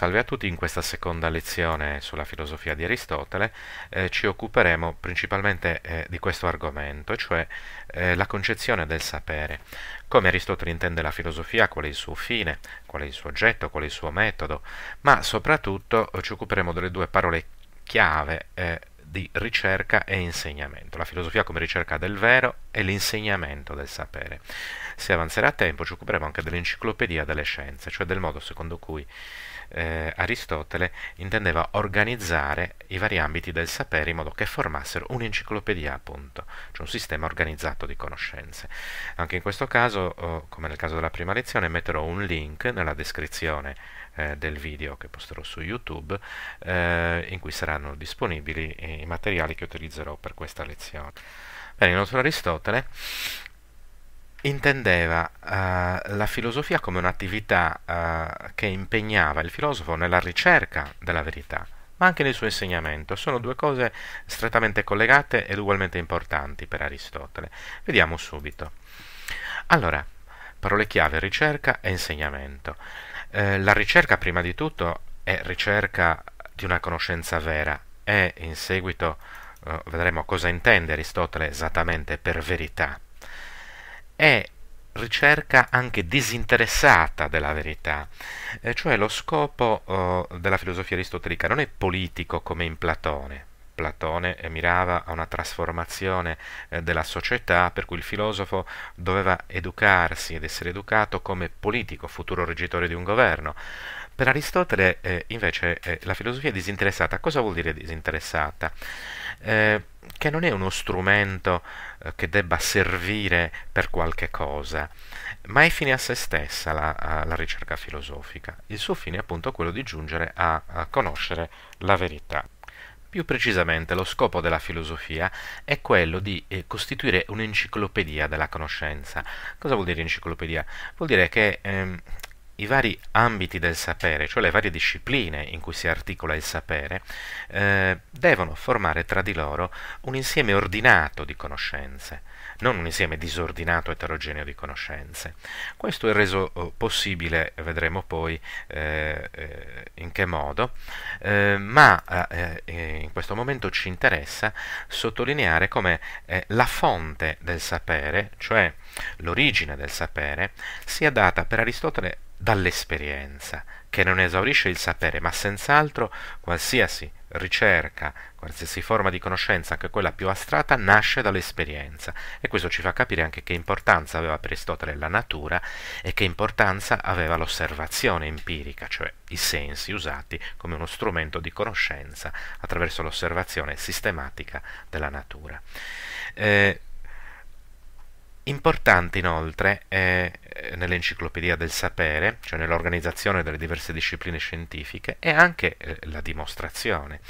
Salve a tutti, in questa seconda lezione sulla filosofia di Aristotele eh, ci occuperemo principalmente eh, di questo argomento, cioè eh, la concezione del sapere. Come Aristotele intende la filosofia, qual è il suo fine, qual è il suo oggetto, qual è il suo metodo, ma soprattutto eh, ci occuperemo delle due parole chiave eh, di ricerca e insegnamento. La filosofia come ricerca del vero e l'insegnamento del sapere. Se avanzerà a tempo ci occuperemo anche dell'enciclopedia delle scienze, cioè del modo secondo cui eh, Aristotele intendeva organizzare i vari ambiti del sapere in modo che formassero un'enciclopedia appunto, cioè un sistema organizzato di conoscenze. Anche in questo caso, oh, come nel caso della prima lezione, metterò un link nella descrizione eh, del video che posterò su YouTube eh, in cui saranno disponibili i materiali che utilizzerò per questa lezione. Bene, il nostro Aristotele intendeva uh, la filosofia come un'attività uh, che impegnava il filosofo nella ricerca della verità, ma anche nel suo insegnamento. Sono due cose strettamente collegate ed ugualmente importanti per Aristotele. Vediamo subito. Allora, parole chiave ricerca e insegnamento. Eh, la ricerca prima di tutto è ricerca di una conoscenza vera e in seguito eh, vedremo cosa intende Aristotele esattamente per verità è ricerca anche disinteressata della verità, eh, cioè lo scopo oh, della filosofia aristotelica non è politico come in Platone. Platone mirava a una trasformazione eh, della società per cui il filosofo doveva educarsi ed essere educato come politico, futuro reggitore di un governo. Per Aristotele eh, invece eh, la filosofia è disinteressata. Cosa vuol dire disinteressata? Eh, che non è uno strumento eh, che debba servire per qualche cosa, ma è fine a se stessa la, la ricerca filosofica. Il suo fine è appunto quello di giungere a, a conoscere la verità. Più precisamente lo scopo della filosofia è quello di eh, costituire un'enciclopedia della conoscenza. Cosa vuol dire enciclopedia? Vuol dire che ehm, i vari ambiti del sapere, cioè le varie discipline in cui si articola il sapere, eh, devono formare tra di loro un insieme ordinato di conoscenze, non un insieme disordinato eterogeneo di conoscenze. Questo è reso eh, possibile, vedremo poi eh, eh, in che modo, eh, ma eh, in questo momento ci interessa sottolineare come la fonte del sapere, cioè l'origine del sapere, sia data per Aristotele dall'esperienza, che non esaurisce il sapere, ma senz'altro qualsiasi ricerca, qualsiasi forma di conoscenza, anche quella più astrata, nasce dall'esperienza. E questo ci fa capire anche che importanza aveva per Aristotele la natura e che importanza aveva l'osservazione empirica, cioè i sensi usati come uno strumento di conoscenza attraverso l'osservazione sistematica della natura. Eh, Importante inoltre eh, nell'enciclopedia del sapere, cioè nell'organizzazione delle diverse discipline scientifiche, è anche eh, la dimostrazione.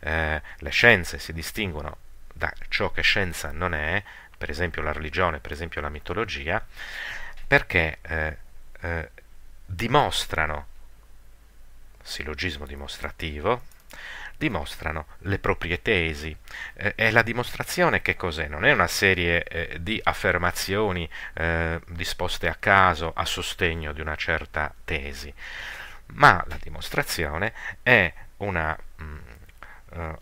Eh, le scienze si distinguono da ciò che scienza non è, per esempio la religione, per esempio la mitologia, perché eh, eh, dimostrano, sillogismo dimostrativo, dimostrano le proprie tesi. Eh, e la dimostrazione che cos'è? Non è una serie eh, di affermazioni eh, disposte a caso a sostegno di una certa tesi, ma la dimostrazione è una mh, mm, eh,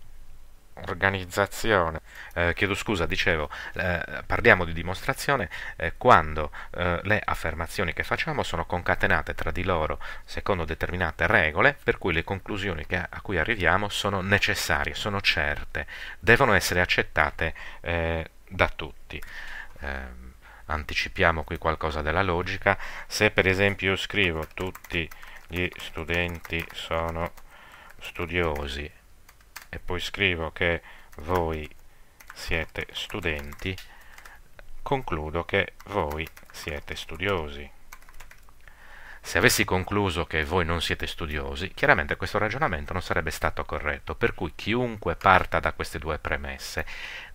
organizzazione, eh, chiedo scusa, dicevo, eh, parliamo di dimostrazione eh, quando eh, le affermazioni che facciamo sono concatenate tra di loro secondo determinate regole, per cui le conclusioni che, a cui arriviamo sono necessarie, sono certe, devono essere accettate eh, da tutti. Eh, anticipiamo qui qualcosa della logica, se per esempio io scrivo tutti gli studenti sono studiosi e poi scrivo che voi siete studenti, concludo che voi siete studiosi. Se avessi concluso che voi non siete studiosi, chiaramente questo ragionamento non sarebbe stato corretto, per cui chiunque parta da queste due premesse,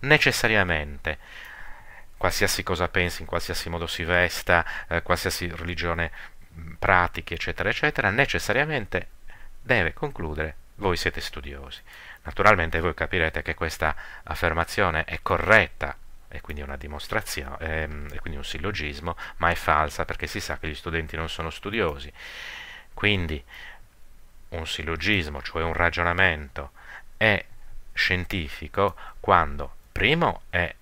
necessariamente, qualsiasi cosa pensi, in qualsiasi modo si vesta, eh, qualsiasi religione mm, pratichi, eccetera, eccetera, necessariamente deve concludere voi siete studiosi. Naturalmente voi capirete che questa affermazione è corretta e quindi una dimostrazione, ehm, e quindi un sillogismo, ma è falsa perché si sa che gli studenti non sono studiosi. Quindi un sillogismo, cioè un ragionamento, è scientifico quando, primo, è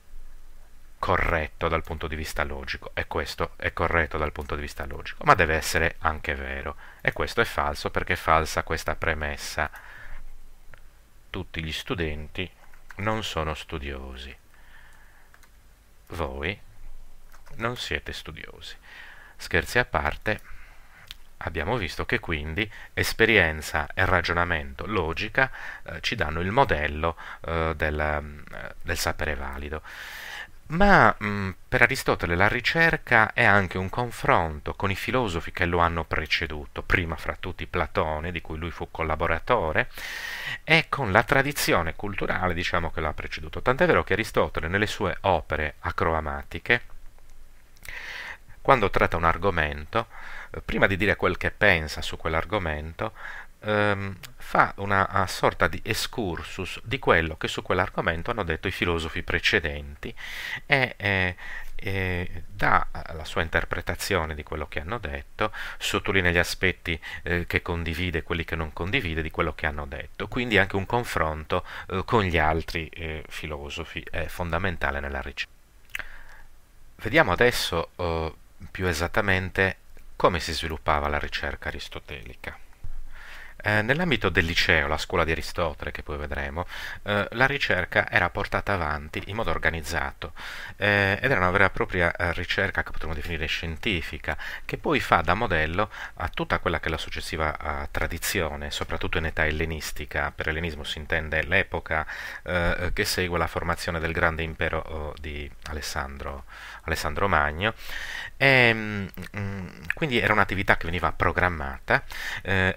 corretto dal punto di vista logico e questo è corretto dal punto di vista logico, ma deve essere anche vero e questo è falso perché è falsa questa premessa tutti gli studenti non sono studiosi. Voi non siete studiosi. Scherzi a parte, abbiamo visto che quindi esperienza e ragionamento, logica, eh, ci danno il modello eh, del, mm, eh, del sapere valido. Ma mh, mm, per Aristotele la ricerca è anche un confronto con i filosofi che lo hanno preceduto, prima fra tutti Platone, di cui lui fu collaboratore, e con la tradizione culturale diciamo, che lo ha preceduto. Tant'è vero che Aristotele nelle sue opere acroamatiche, quando tratta un argomento, eh, prima di dire quel che pensa su quell'argomento, ehm, fa una, ah, sorta di escursus di quello che su quell'argomento hanno detto i filosofi precedenti e eh, eh, dà la sua interpretazione di quello che hanno detto, sottolinea gli aspetti eh, che condivide e quelli che non condivide di quello che hanno detto, quindi anche un confronto eh, con gli altri eh, filosofi è fondamentale nella ricerca. Vediamo adesso oh, più esattamente come si sviluppava la ricerca aristotelica. Eh, nell'ambito del liceo, la scuola di Aristotele che poi vedremo, eh, la ricerca era portata avanti in modo organizzato eh, ed era una vera e propria eh, ricerca che potremmo definire scientifica, che poi fa da modello a tutta quella che è la successiva eh, tradizione, soprattutto in età ellenistica, per ellenismo si intende l'epoca che segue la formazione del grande impero oh, di Alessandro, Alessandro Magno, e, ehm, mh, mm, quindi era un'attività che veniva programmata,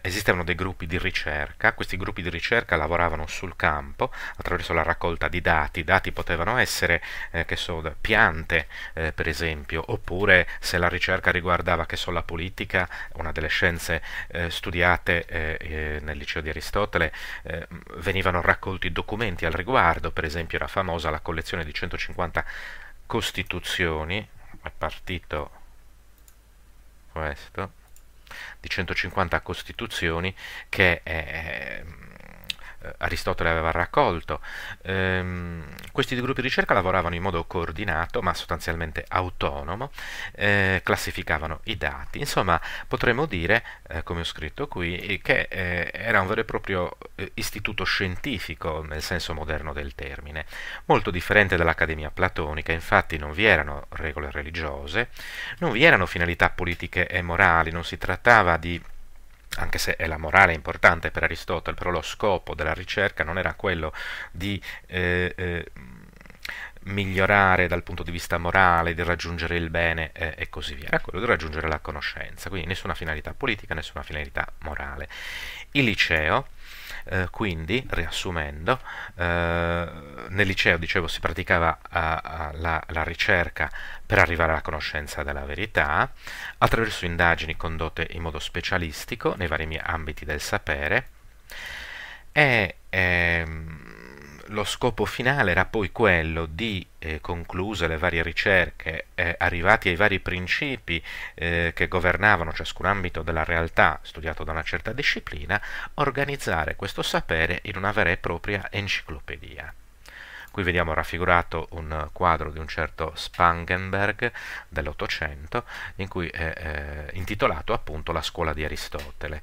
esistevano dei gruppi gruppi di ricerca, questi gruppi di ricerca lavoravano sul campo attraverso la raccolta di dati, dati potevano essere eh, che so, piante eh, per esempio, oppure se la ricerca riguardava che so, la politica, una delle scienze eh, studiate eh, eh, nel liceo di Aristotele, eh, venivano raccolti documenti al riguardo, per esempio era famosa la collezione di 150 costituzioni, è partito questo di 150 costituzioni che è, eh, eh, Aristotele aveva raccolto. Ehm, questi due gruppi di ricerca lavoravano in modo coordinato, ma sostanzialmente autonomo, eh, classificavano i dati. Insomma, potremmo dire, eh, come ho scritto qui, eh, che eh, era un vero e proprio eh, istituto scientifico nel senso moderno del termine, molto differente dall'Accademia platonica, infatti non vi erano regole religiose, non vi erano finalità politiche e morali, non si trattava di anche se è la morale importante per Aristotele, però lo scopo della ricerca non era quello di eh, eh, migliorare dal punto di vista morale, di raggiungere il bene eh, e così via, era quello di raggiungere la conoscenza, quindi nessuna finalità politica, nessuna finalità morale. Il liceo eh, quindi, riassumendo, eh, nel liceo, dicevo, si praticava a, eh, a, la, la ricerca per arrivare alla conoscenza della verità, attraverso indagini condotte in modo specialistico nei vari ambiti del sapere, e ehm, lo scopo finale era poi quello di, eh, concluse le varie ricerche, eh, arrivati ai vari principi eh, che governavano ciascun ambito della realtà studiato da una certa disciplina, organizzare questo sapere in una vera e propria enciclopedia. Qui vediamo raffigurato un quadro di un certo Spangenberg dell'Ottocento, in cui è eh, intitolato appunto La scuola di Aristotele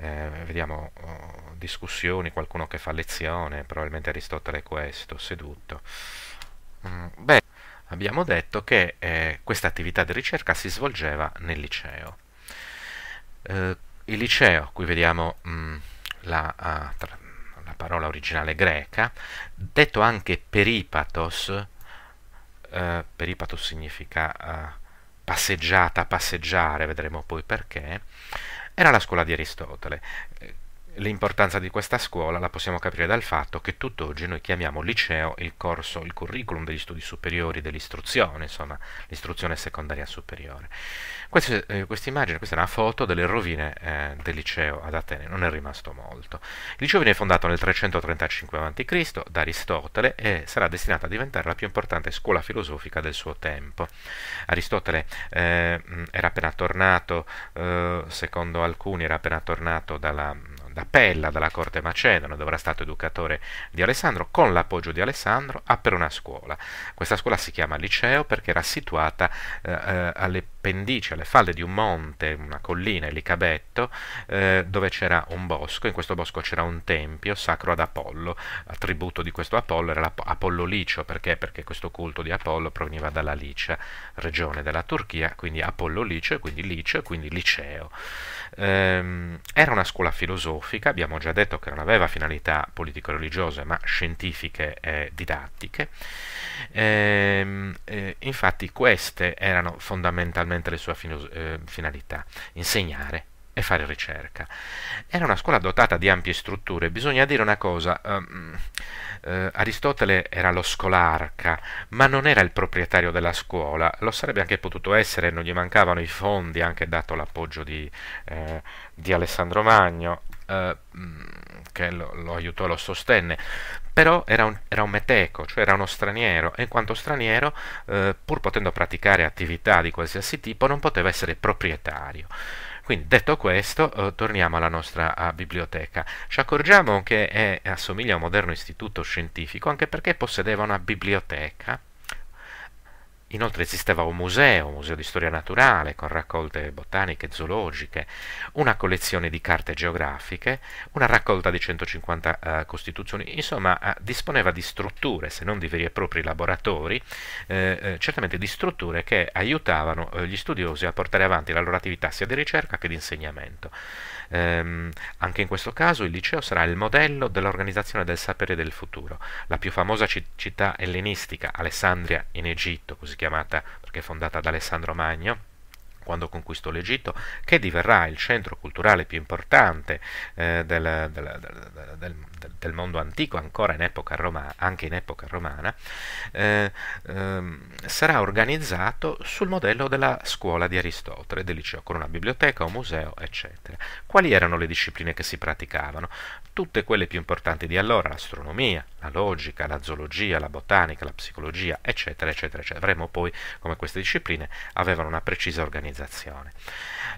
eh, vediamo oh, discussioni, qualcuno che fa lezione, probabilmente Aristotele è questo, seduto. Mm, beh, abbiamo detto che eh, questa attività di ricerca si svolgeva nel liceo. Eh, il liceo, qui vediamo mh, mm, la, ah, la, parola originale greca, detto anche peripatos, eh, peripatos significa ah, passeggiata, passeggiare, vedremo poi perché, era la scuola di Aristotele, L'importanza di questa scuola la possiamo capire dal fatto che tutt'oggi noi chiamiamo liceo il corso, il curriculum degli studi superiori, dell'istruzione, insomma, l'istruzione secondaria superiore. Questa, eh, immagine, questa è una foto delle rovine eh, del liceo ad Atene, non è rimasto molto. Il liceo viene fondato nel 335 a.C. da Aristotele e sarà destinato a diventare la più importante scuola filosofica del suo tempo. Aristotele eh, mm, era appena tornato, eh, secondo alcuni era appena tornato dalla d'Apella dalla corte macedone, dove era stato educatore di Alessandro, con l'appoggio di Alessandro apre una scuola. Questa scuola si chiama Liceo perché era situata eh, eh, alle pendici, alle falle di un monte, una collina, il Licabetto, eh, dove c'era un bosco, in questo bosco c'era un tempio sacro ad Apollo, attributo di questo Apollo era Apollo Licio, perché? Perché questo culto di Apollo proveniva dalla Licia, regione della Turchia, quindi Apollo Licio quindi Licio quindi Liceo ehm, era una scuola filosofica, abbiamo già detto che non aveva finalità politico-religiose ma scientifiche e didattiche, ehm, eh, infatti queste erano fondamentalmente le sue eh, finalità, insegnare e fare ricerca. Era una scuola dotata di ampie strutture, bisogna dire una cosa, um, eh, Aristotele era lo scolarca, ma non era il proprietario della scuola, lo sarebbe anche potuto essere, non gli mancavano i fondi, anche dato l'appoggio di, eh, di, Alessandro Magno, eh, mm, che lo, lo aiutò e lo sostenne, però era un, era un, meteco, cioè era uno straniero e in quanto straniero, eh, pur potendo praticare attività di qualsiasi tipo, non poteva essere proprietario. Quindi detto questo, eh, torniamo alla nostra a, eh, biblioteca. Ci accorgiamo che è, assomiglia a un moderno istituto scientifico anche perché possedeva una biblioteca Inoltre esisteva un museo, un museo di storia naturale con raccolte botaniche e zoologiche, una collezione di carte geografiche, una raccolta di 150 eh, costituzioni, insomma eh, disponeva di strutture, se non di veri e propri laboratori, eh, eh certamente di strutture che aiutavano eh, gli studiosi a portare avanti la loro attività sia di ricerca che di insegnamento. Ehm, anche in questo caso il liceo sarà il modello dell'organizzazione del sapere del futuro. La più famosa città ellenistica, Alessandria in Egitto, così chiamata perché è fondata da Alessandro Magno, quando conquistò l'Egitto, che diverrà il centro culturale più importante eh, del, del, del, del, mondo antico, ancora in epoca romana, anche in epoca romana, eh, ehm, sarà organizzato sul modello della scuola di Aristotele, del liceo, con una biblioteca, un museo, eccetera. Quali erano le discipline che si praticavano? Tutte quelle più importanti di allora, l'astronomia, la logica, la zoologia, la botanica, la psicologia, eccetera, eccetera, eccetera. Avremo poi come queste discipline avevano una precisa organizzazione organizzazione.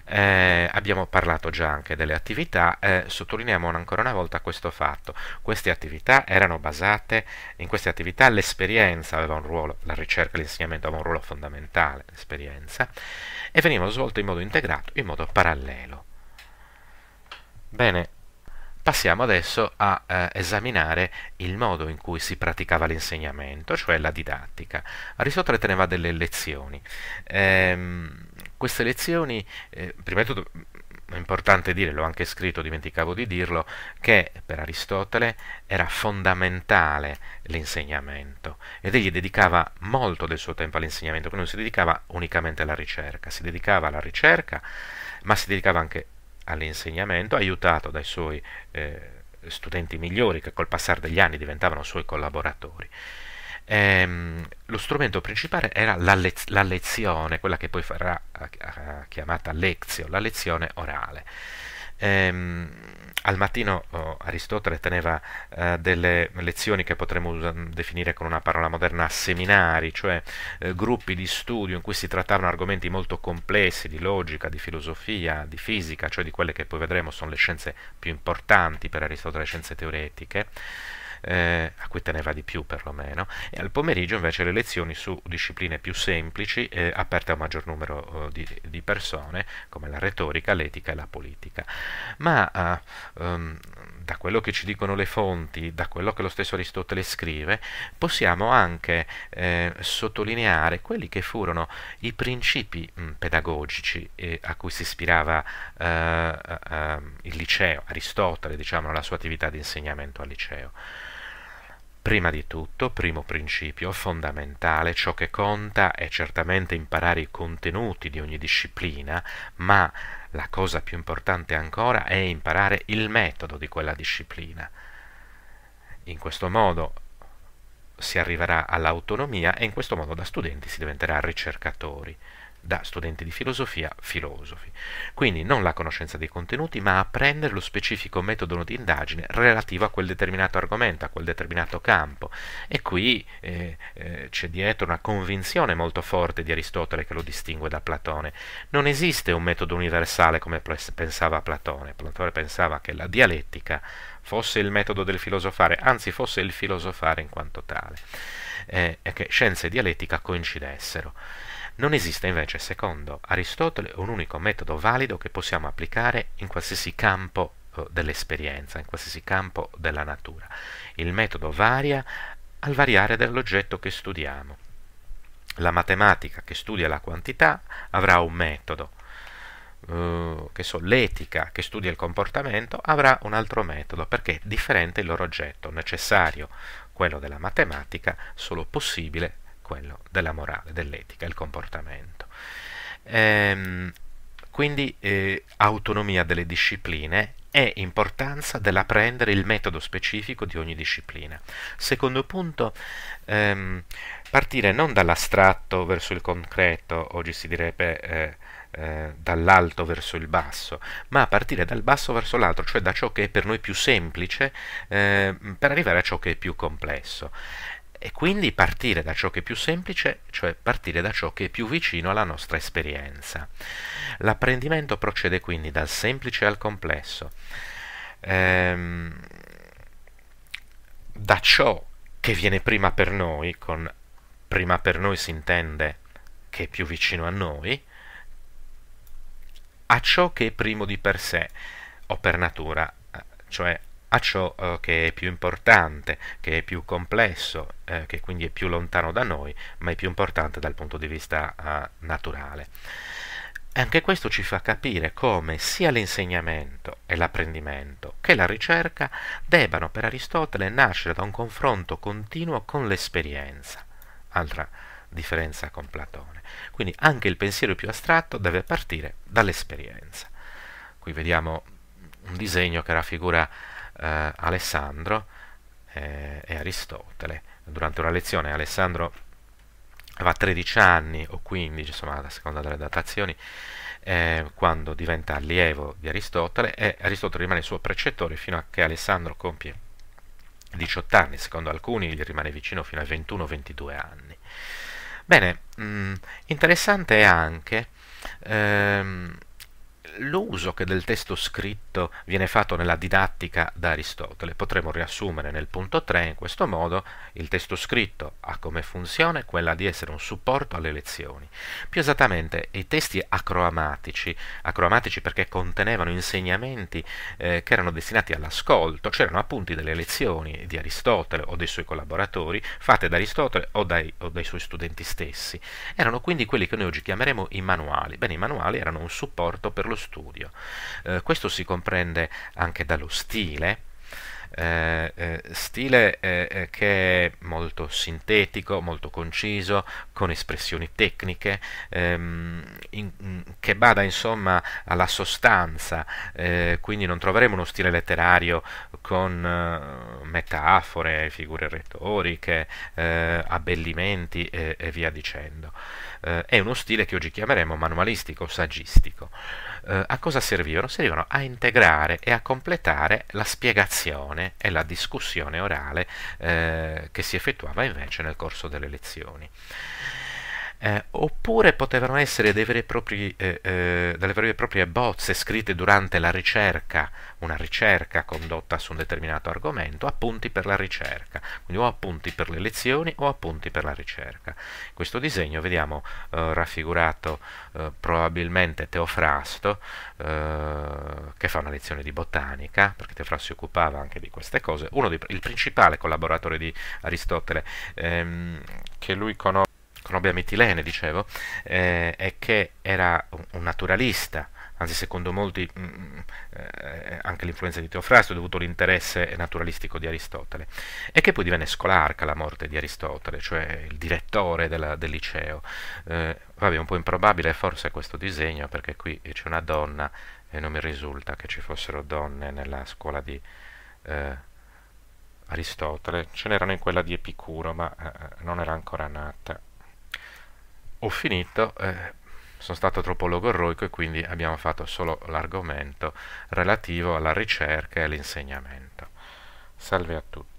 Eh, abbiamo parlato già anche delle attività, eh, sottolineiamo ancora una volta questo fatto, queste attività erano basate, in queste attività l'esperienza aveva un ruolo, la ricerca e l'insegnamento avevano un ruolo fondamentale, l'esperienza, e venivano svolte in modo integrato, in modo parallelo. Bene, passiamo adesso a eh, esaminare il modo in cui si praticava l'insegnamento, cioè la didattica. Aristotele teneva delle lezioni. Ehm, queste lezioni, eh, prima di tutto è importante dire, l'ho anche scritto, dimenticavo di dirlo, che per Aristotele era fondamentale l'insegnamento ed egli dedicava molto del suo tempo all'insegnamento, quindi non si dedicava unicamente alla ricerca, si dedicava alla ricerca, ma si dedicava anche all'insegnamento, aiutato dai suoi eh, studenti migliori che col passare degli anni diventavano suoi collaboratori ehm, lo strumento principale era la, le la, lezione, quella che poi farà eh, eh, chiamata lezio, la lezione orale. Ehm, al mattino oh, Aristotele teneva eh, delle lezioni che potremmo mm, definire con una parola moderna seminari, cioè eh, gruppi di studio in cui si trattavano argomenti molto complessi di logica, di filosofia, di fisica, cioè di quelle che poi vedremo sono le scienze più importanti per Aristotele, le scienze teoretiche eh, a cui teneva di più perlomeno, e al pomeriggio invece le lezioni su discipline più semplici, eh, aperte a un maggior numero eh, di, di, persone, come la retorica, l'etica e la politica. Ma eh, ehm, da quello che ci dicono le fonti, da quello che lo stesso Aristotele scrive, possiamo anche eh, sottolineare quelli che furono i principi mh, mm, pedagogici eh, a cui si ispirava eh, eh, eh il liceo, Aristotele, diciamo, la sua attività di insegnamento al liceo. Prima di tutto, primo principio fondamentale, ciò che conta è certamente imparare i contenuti di ogni disciplina, ma la cosa più importante ancora è imparare il metodo di quella disciplina. In questo modo si arriverà all'autonomia e in questo modo da studenti si diventerà ricercatori da studenti di filosofia filosofi. Quindi non la conoscenza dei contenuti, ma apprendere lo specifico metodo di indagine relativo a quel determinato argomento, a quel determinato campo. E qui eh, eh, c'è dietro una convinzione molto forte di Aristotele che lo distingue da Platone. Non esiste un metodo universale come pensava Platone. Platone pensava che la dialettica fosse il metodo del filosofare, anzi fosse il filosofare in quanto tale, eh, e che scienza e dialettica coincidessero. Non esiste invece, secondo Aristotele, un unico metodo valido che possiamo applicare in qualsiasi campo eh, dell'esperienza, in qualsiasi campo della natura. Il metodo varia al variare dell'oggetto che studiamo. La matematica che studia la quantità avrà un metodo, eh, che so, l'etica che studia il comportamento avrà un altro metodo perché è differente il loro oggetto, necessario quello della matematica, solo possibile quello della morale, dell'etica, il comportamento. Ehm, quindi eh, autonomia delle discipline e importanza dell'apprendere il metodo specifico di ogni disciplina. Secondo punto, ehm, partire non dall'astratto verso il concreto, oggi si direbbe eh, eh, dall'alto verso il basso, ma partire dal basso verso l'alto, cioè da ciò che è per noi più semplice eh, per arrivare a ciò che è più complesso e quindi partire da ciò che è più semplice, cioè partire da ciò che è più vicino alla nostra esperienza. L'apprendimento procede quindi dal semplice al complesso, ehm, da ciò che viene prima per noi, con prima per noi si intende che è più vicino a noi, a ciò che è primo di per sé o per natura, cioè a ciò eh, che è più importante, che è più complesso, eh, che quindi è più lontano da noi, ma è più importante dal punto di vista eh, naturale. Anche questo ci fa capire come sia l'insegnamento e l'apprendimento che la ricerca debbano per Aristotele nascere da un confronto continuo con l'esperienza, altra differenza con Platone. Quindi anche il pensiero più astratto deve partire dall'esperienza. Qui vediamo un disegno che raffigura eh, Alessandro eh, e Aristotele. Durante una lezione Alessandro aveva 13 anni o 15, insomma, a seconda delle datazioni, eh, quando diventa allievo di Aristotele e Aristotele rimane suo precettore fino a che Alessandro compie 18 anni, secondo alcuni gli rimane vicino fino a 21-22 anni. Bene, mh, mm, interessante è anche ehm, L'uso che del testo scritto viene fatto nella didattica da Aristotele potremmo riassumere nel punto 3 in questo modo il testo scritto ha come funzione quella di essere un supporto alle lezioni. Più esattamente i testi acroamatici, acroamatici perché contenevano insegnamenti eh, che erano destinati all'ascolto, c'erano appunti delle lezioni di Aristotele o dei suoi collaboratori fatte da Aristotele o dai, o dai suoi studenti stessi. Erano quindi quelli che noi oggi chiameremo i manuali. Bene, i manuali erano un supporto per lo studio. Eh, questo si comprende anche dallo stile, eh, eh stile eh, eh, che è molto sintetico, molto conciso, con espressioni tecniche, ehm, in, mm, che bada insomma alla sostanza, eh, quindi non troveremo uno stile letterario con metafore, figure retoriche, abbellimenti e, e, via dicendo. è uno stile che oggi chiameremo manualistico, saggistico eh, a cosa servivano? Servivano a integrare e a completare la spiegazione e la discussione orale eh, che si effettuava invece nel corso delle lezioni eh, oppure potevano essere dei veri e propri, eh, eh, delle vere e proprie bozze scritte durante la ricerca, una ricerca condotta su un determinato argomento, appunti per la ricerca, quindi o appunti per le lezioni o appunti per la ricerca. In questo disegno vediamo eh, raffigurato eh, probabilmente Teofrasto eh, che fa una lezione di botanica, perché Teofrasto si occupava anche di queste cose, uno dei, il principale collaboratore di Aristotele ehm, che lui conosce. Conobbe a Mitilene, dicevo, eh, è che era un naturalista, anzi secondo molti mh, mm, eh, anche l'influenza di Teofrasto è dovuto all'interesse naturalistico di Aristotele, e che poi divenne scolarca la morte di Aristotele, cioè il direttore della, del liceo. Eh, vabbè, un po' improbabile forse questo disegno, perché qui c'è una donna e non mi risulta che ci fossero donne nella scuola di... Eh, Aristotele, ce n'erano in quella di Epicuro, ma eh, non era ancora nata ho finito, eh, sono stato troppo logorroico e quindi abbiamo fatto solo l'argomento relativo alla ricerca e all'insegnamento. Salve a tutti.